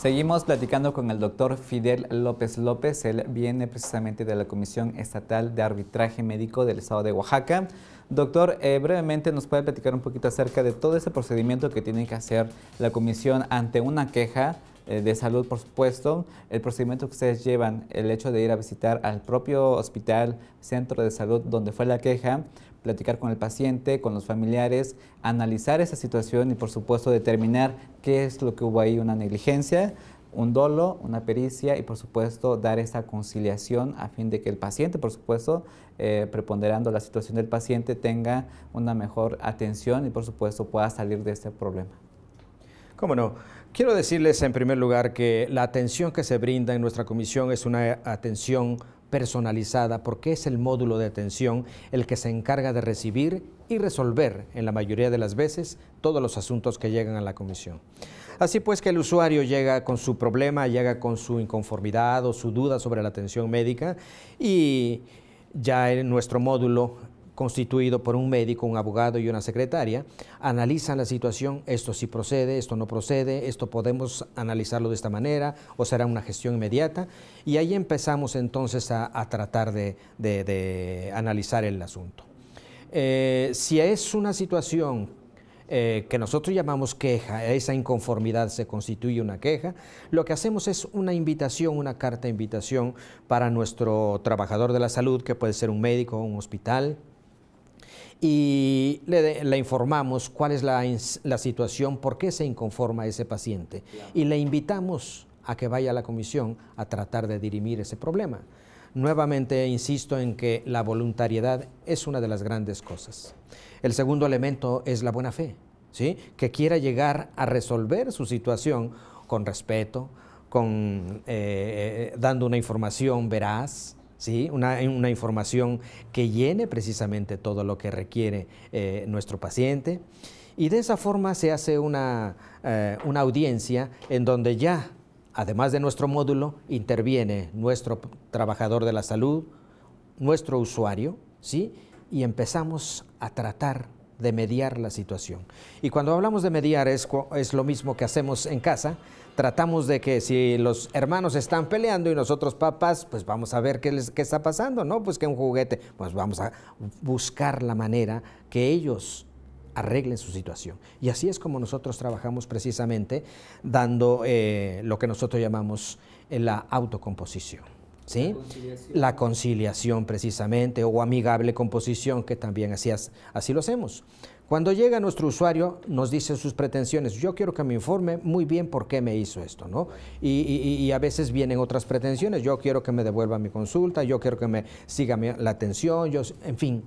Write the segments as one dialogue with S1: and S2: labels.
S1: Seguimos platicando con el doctor Fidel López López. Él viene precisamente de la Comisión Estatal de Arbitraje Médico del Estado de Oaxaca. Doctor, eh, brevemente nos puede platicar un poquito acerca de todo ese procedimiento que tiene que hacer la comisión ante una queja eh, de salud, por supuesto, el procedimiento que ustedes llevan, el hecho de ir a visitar al propio hospital, centro de salud donde fue la queja, platicar con el paciente, con los familiares, analizar esa situación y por supuesto determinar qué es lo que hubo ahí, una negligencia, un dolo, una pericia y por supuesto dar esa conciliación a fin de que el paciente, por supuesto, eh, preponderando la situación del paciente, tenga una mejor atención y por supuesto pueda salir de este problema.
S2: Cómo no. Quiero decirles en primer lugar que la atención que se brinda en nuestra comisión es una atención personalizada porque es el módulo de atención el que se encarga de recibir y resolver en la mayoría de las veces todos los asuntos que llegan a la comisión. Así pues que el usuario llega con su problema, llega con su inconformidad o su duda sobre la atención médica y ya en nuestro módulo constituido por un médico, un abogado y una secretaria, analizan la situación, esto sí procede, esto no procede, esto podemos analizarlo de esta manera o será una gestión inmediata. Y ahí empezamos entonces a, tratar de, analizar el asunto. Eh, si es una situación eh, que nosotros llamamos queja, esa inconformidad se constituye una queja, lo que hacemos es una invitación, una carta de invitación para nuestro trabajador de la salud, que puede ser un médico, un hospital, y le, informamos cuál es la, situación, por qué se inconforma ese paciente y le invitamos a que vaya a la comisión a tratar de dirimir ese problema. Nuevamente insisto en que la voluntariedad es una de las grandes cosas. El segundo elemento es la buena fe, ¿sí? que quiera llegar a resolver su situación con respeto, con, eh, eh, dando una información veraz, ¿sí? Una, información que llene precisamente todo lo que requiere eh, nuestro paciente. Y de esa forma se hace una, eh, una audiencia en donde ya, además de nuestro módulo, interviene nuestro trabajador de la salud, nuestro usuario, ¿sí? y empezamos a tratar de mediar la situación. Y cuando hablamos de mediar es, es, lo mismo que hacemos en casa. Tratamos de que si los hermanos están peleando y nosotros papás, pues vamos a ver qué, qué está pasando, ¿no? Pues que un juguete, pues vamos a buscar la manera que ellos arreglen su situación. Y así es como nosotros trabajamos precisamente dando eh, lo que nosotros llamamos eh, la autocomposición. ¿sí? La conciliación. precisamente, o amigable composición, que también así, así lo hacemos. Cuando llega nuestro usuario, nos dice sus pretensiones. Yo quiero que me informe muy bien por qué me hizo esto, ¿no? Y, a veces vienen otras pretensiones. Yo quiero que me devuelva mi consulta, yo quiero que me siga la atención, yo, en fin.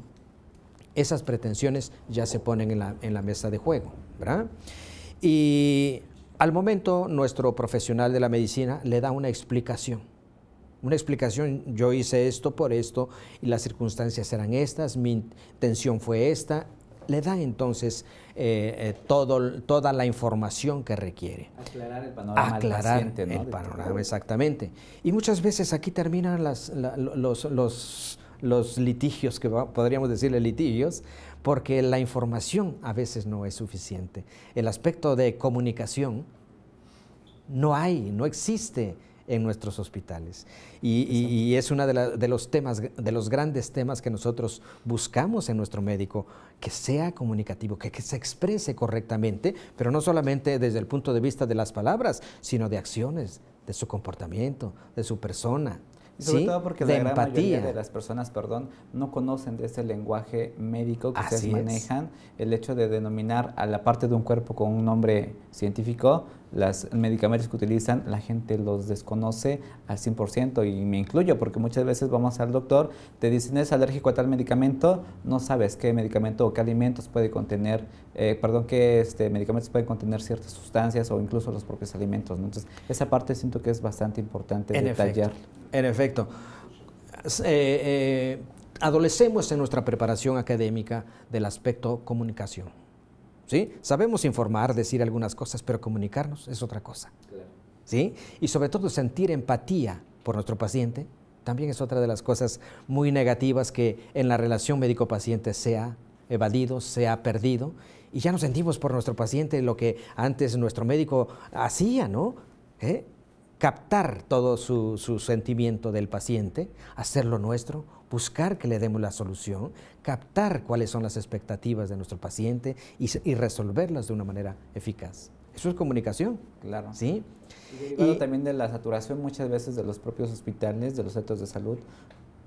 S2: Esas pretensiones ya se ponen en la, en la mesa de juego, ¿verdad? Y al momento, nuestro profesional de la medicina le da una explicación una explicación, yo hice esto por esto y las circunstancias eran estas, mi intención fue esta, le da entonces eh, eh, toda la información que requiere.
S1: Aclarar el panorama. Aclarar paciente, ¿no? el panorama,
S2: exactamente. Y muchas veces aquí terminan los, los, litigios, que podríamos decirle litigios, porque la información a veces no es suficiente. El aspecto de comunicación no hay, no existe en nuestros hospitales. Y, es uno de, los temas, de los grandes temas que nosotros buscamos en nuestro médico, que sea comunicativo, que, se exprese correctamente, pero no solamente desde el punto de vista de las palabras, sino de acciones, de su comportamiento, de su persona.
S1: sobre todo porque la gran empatía. mayoría de las personas, perdón, no conocen de ese lenguaje médico que se manejan. El hecho de denominar a la parte de un cuerpo con un nombre científico las medicamentos que utilizan, la gente los desconoce al 100% y me incluyo porque muchas veces vamos al doctor, te dicen es alérgico a tal medicamento, no sabes qué medicamento o qué alimentos puede contener, eh, perdón, qué este, medicamentos pueden contener ciertas sustancias o incluso los propios alimentos. Entonces, esa parte siento que es bastante importante detallar.
S2: en efecto. Eh, eh, adolecemos en nuestra preparación académica del aspecto comunicación. ¿sí? Sabemos informar, decir algunas cosas, pero comunicarnos es otra cosa. ¿sí? Y sobre todo sentir empatía por nuestro paciente también es otra de las cosas muy negativas que en la relación médico-paciente se ha evadido, se ha perdido. Y ya no sentimos por nuestro paciente lo que antes nuestro médico hacía, ¿no? ¿Eh? captar todo su, sentimiento del paciente, hacerlo nuestro, buscar que le demos la solución, captar cuáles son las expectativas de nuestro paciente y, resolverlas de una manera eficaz. Eso es comunicación.
S1: Claro. ¿Sí? Y, y también de la saturación muchas veces de los propios hospitales, de los centros de salud,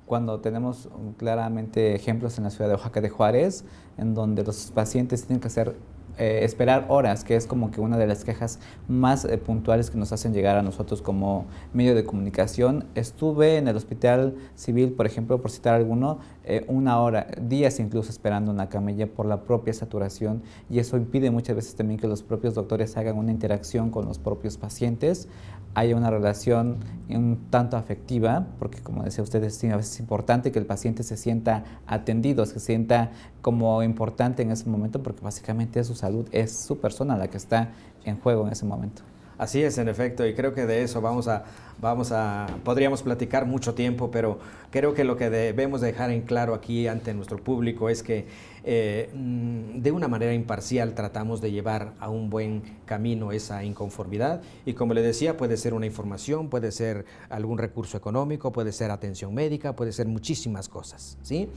S1: cuando tenemos um, claramente ejemplos en la ciudad de Oaxaca de Juárez, en donde los pacientes tienen que hacer eh, esperar horas, que es como que una de las quejas más eh, puntuales que nos hacen llegar a nosotros como medio de comunicación. Estuve en el hospital civil, por ejemplo, por citar alguno, eh, una hora, días incluso esperando una camilla por la propia saturación y eso impide muchas veces también que los propios doctores hagan una interacción con los propios pacientes, haya una relación un tanto afectiva, porque como decía usted, es, es importante que el paciente se sienta atendido, se sienta como importante en ese momento, porque básicamente su salud es su persona la que está en juego en ese momento.
S2: Así es, en efecto, y creo que de eso vamos a, vamos a, podríamos platicar mucho tiempo, pero creo que lo que debemos dejar en claro aquí ante nuestro público es que eh, mm, de una manera imparcial tratamos de llevar a un buen camino esa inconformidad y como le decía, puede ser una información, puede ser algún recurso económico, puede ser atención médica, puede ser muchísimas cosas, ¿sí?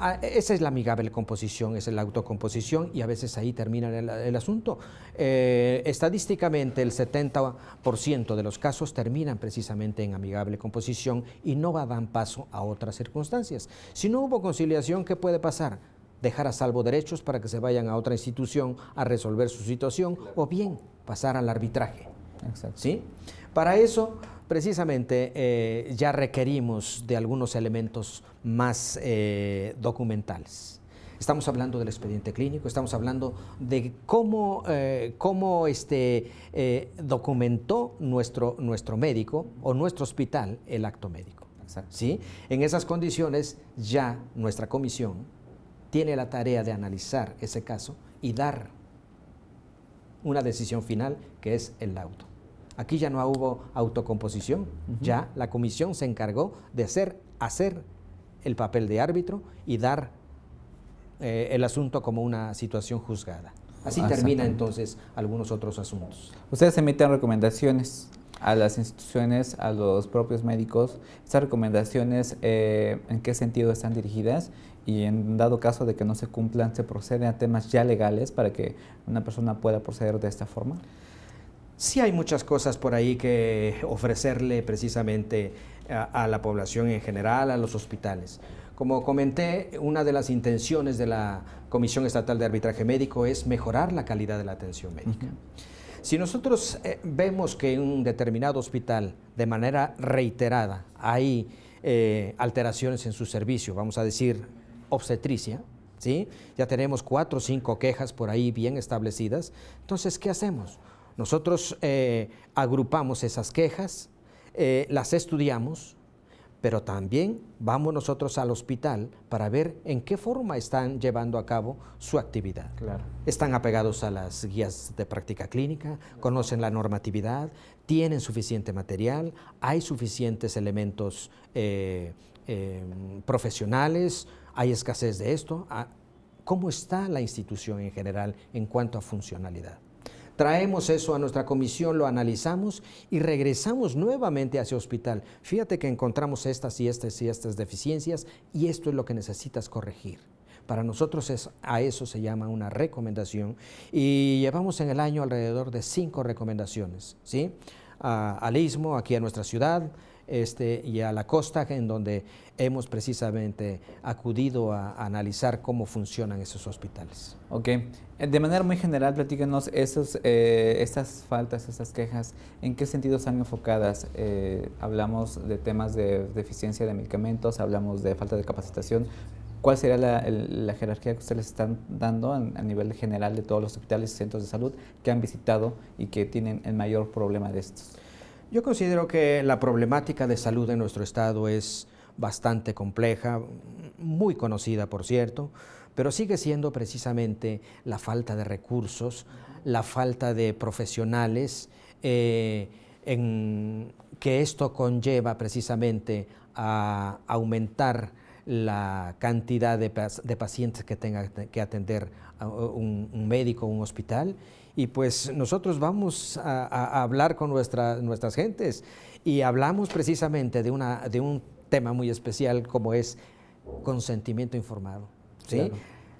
S2: Ah, e-, esa es la amigable composición, es la autocomposición y a veces ahí termina el, asunto. Eh, estadísticamente el 70% de los casos terminan precisamente en amigable composición y no dan paso a otras circunstancias. Si no hubo conciliación, ¿qué puede pasar? Dejar a salvo derechos para que se vayan a otra institución a resolver su situación o bien pasar al arbitraje. ¿Sí? Para eso precisamente eh, ya requerimos de algunos elementos más eh, documentales. Estamos hablando del expediente clínico, estamos hablando de cómo, eh, cómo este, documentó nuestro, nuestro médico o nuestro hospital el acto médico. En esas condiciones ya nuestra comisión tiene la tarea de analizar ese caso y dar una decisión final que es el auto. Aquí ya no hubo autocomposición, ya la comisión se encargó de hacer, hacer el papel de árbitro y dar eh, el asunto como una situación juzgada.
S1: Así termina
S2: entonces algunos otros asuntos.
S1: Ustedes emiten recomendaciones a las instituciones, a los propios médicos. ¿Estas recomendaciones eh, en qué sentido están dirigidas? Y en dado caso de que no se cumplan, ¿se procede a temas ya legales para que una persona pueda proceder de esta forma?
S2: sí hay muchas cosas por ahí que ofrecerle precisamente a, la población en general, a los hospitales. Como comenté, una de las intenciones de la Comisión Estatal de Arbitraje Médico es mejorar la calidad de la atención médica. Si nosotros eh, vemos que en un determinado hospital, de manera reiterada, hay eh, alteraciones en su servicio, vamos a decir obstetricia, ¿sí? ya tenemos cuatro o cinco quejas por ahí bien establecidas, entonces, ¿qué hacemos? Nosotros eh, agrupamos esas quejas, eh, las estudiamos, pero también vamos nosotros al hospital para ver en qué forma están llevando a cabo su actividad. Están apegados a las guías de práctica clínica, conocen la normatividad, tienen suficiente material, hay suficientes elementos eh, profesionales, hay escasez de esto. Ah, ¿Cómo está la institución en general en cuanto a funcionalidad? Traemos eso a nuestra comisión, lo analizamos y regresamos nuevamente hacia hospital. Fíjate que encontramos estas y estas y estas deficiencias y esto es lo que necesitas corregir. Para nosotros es, a eso se llama una recomendación y llevamos en el año alrededor de cinco recomendaciones, ¿sí? al istmo, aquí a nuestra ciudad, este, y a la costa, en donde hemos precisamente acudido a, analizar cómo funcionan esos hospitales.
S1: Ok, eh, de manera muy general, platíquenos esos, eh, estas faltas, estas quejas, ¿en qué sentido están enfocadas? Eh, hablamos de temas de deficiencia de medicamentos, hablamos de falta de capacitación, ¿Cuál sería la, jerarquía que ustedes están dando a nivel general de todos los hospitales y centros de salud que han visitado y que tienen el mayor problema de estos? Yo considero que la problemática de salud en nuestro estado
S2: es bastante compleja, muy conocida por cierto, pero sigue siendo precisamente la falta de recursos, la falta de profesionales, eh, en que esto conlleva precisamente a aumentar la cantidad de, pacientes que tenga que atender un, un médico, un hospital, y pues nosotros vamos a, hablar con nuestras gentes y hablamos precisamente de, una, de un tema muy especial como es consentimiento informado. ¿sí?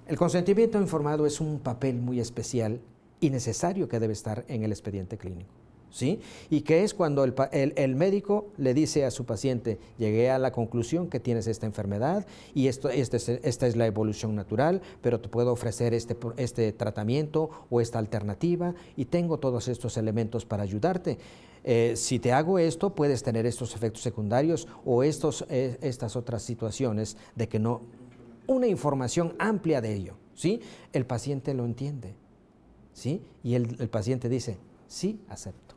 S2: El consentimiento informado es un papel muy especial y necesario que debe estar en el expediente clínico. ¿sí? Y que es cuando el, médico le dice a su paciente, llegué a la conclusión que tienes esta enfermedad y esto, este esta es la evolución natural, pero te puedo ofrecer este, este tratamiento o esta alternativa y tengo todos estos elementos para ayudarte. Eh, si te hago esto, puedes tener estos efectos secundarios o estos, e, estas otras situaciones de que no... Una información amplia de ello, ¿sí? El paciente lo entiende, ¿sí? Y el, el paciente dice, sí, acepto.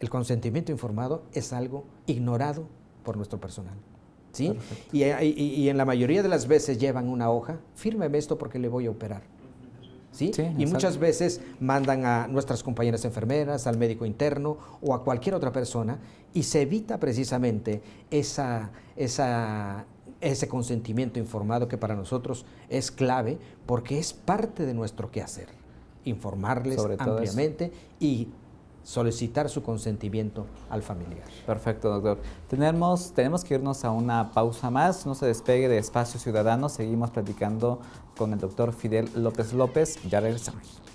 S2: El consentimiento informado es algo ignorado por nuestro personal. ¿sí? Eh, y, en la mayoría de las veces llevan una hoja, fírmeme esto porque le voy a operar. ¿sí? y muchas veces mandan a nuestras compañeras enfermeras, al médico interno o a cualquier otra persona y se evita precisamente esa, esa ese consentimiento informado que para nosotros es clave porque es parte de nuestro quehacer, informarles ampliamente y
S1: solicitar su consentimiento al familiar. Perfecto, doctor. Tenemos, tenemos que irnos a una pausa más. No se despegue de Espacio Ciudadano. Seguimos platicando con el doctor Fidel López López. Ya regresamos.